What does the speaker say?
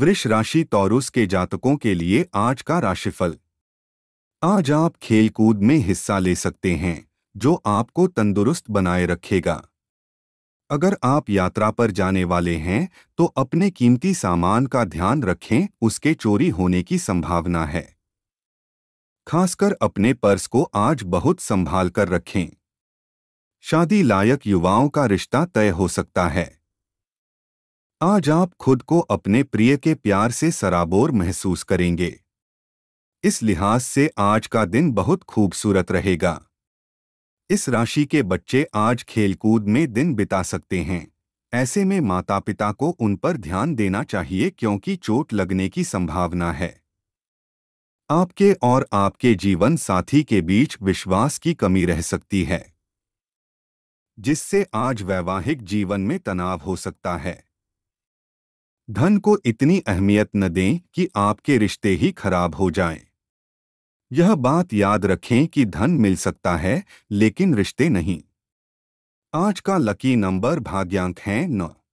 वृष राशि तौरुस के जातकों के लिए आज का राशिफल आज आप खेलकूद में हिस्सा ले सकते हैं जो आपको तंदुरुस्त बनाए रखेगा अगर आप यात्रा पर जाने वाले हैं तो अपने कीमती सामान का ध्यान रखें उसके चोरी होने की संभावना है खासकर अपने पर्स को आज बहुत संभाल कर रखें शादी लायक युवाओं का रिश्ता तय हो सकता है आज आप खुद को अपने प्रिय के प्यार से सराबोर महसूस करेंगे इस लिहाज से आज का दिन बहुत खूबसूरत रहेगा इस राशि के बच्चे आज खेलकूद में दिन बिता सकते हैं ऐसे में माता पिता को उन पर ध्यान देना चाहिए क्योंकि चोट लगने की संभावना है आपके और आपके जीवन साथी के बीच विश्वास की कमी रह सकती है जिससे आज वैवाहिक जीवन में तनाव हो सकता है धन को इतनी अहमियत न दें कि आपके रिश्ते ही खराब हो जाएं। यह बात याद रखें कि धन मिल सकता है लेकिन रिश्ते नहीं आज का लकी नंबर भाग्यांक है नौ